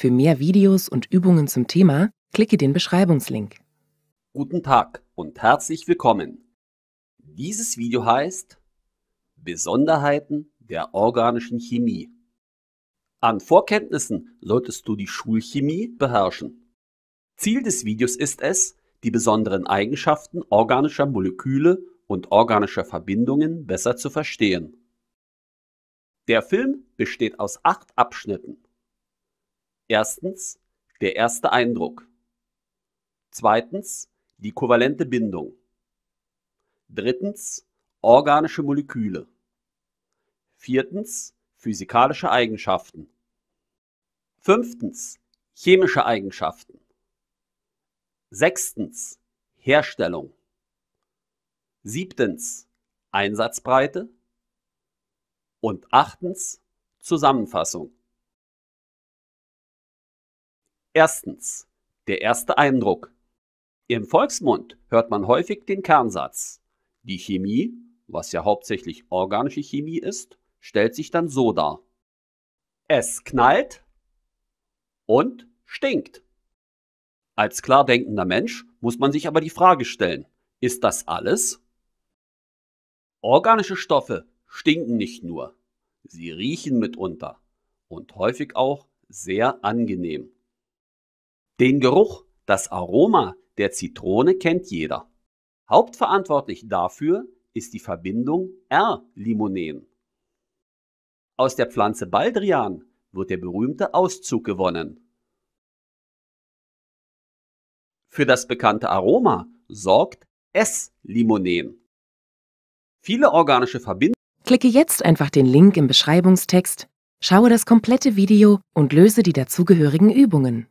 Für mehr Videos und Übungen zum Thema klicke den Beschreibungslink. Guten Tag und herzlich willkommen. Dieses Video heißt Besonderheiten der organischen Chemie. An Vorkenntnissen solltest du die Schulchemie beherrschen. Ziel des Videos ist es, die besonderen Eigenschaften organischer Moleküle und organischer Verbindungen besser zu verstehen. Der Film besteht aus acht Abschnitten. Erstens der erste Eindruck. Zweitens die kovalente Bindung. Drittens organische Moleküle. Viertens physikalische Eigenschaften. Fünftens chemische Eigenschaften. Sechstens Herstellung. Siebtens Einsatzbreite. Und achtens Zusammenfassung. Erstens. Der erste Eindruck. Im Volksmund hört man häufig den Kernsatz. Die Chemie, was ja hauptsächlich organische Chemie ist, stellt sich dann so dar. Es knallt und stinkt. Als klar denkender Mensch muss man sich aber die Frage stellen, ist das alles? Organische Stoffe stinken nicht nur, sie riechen mitunter und häufig auch sehr angenehm. Den Geruch, das Aroma der Zitrone kennt jeder. Hauptverantwortlich dafür ist die Verbindung R-Limonen. Aus der Pflanze Baldrian wird der berühmte Auszug gewonnen. Für das bekannte Aroma sorgt S-Limonen. Viele organische Verbindungen. Klicke jetzt einfach den Link im Beschreibungstext, schaue das komplette Video und löse die dazugehörigen Übungen.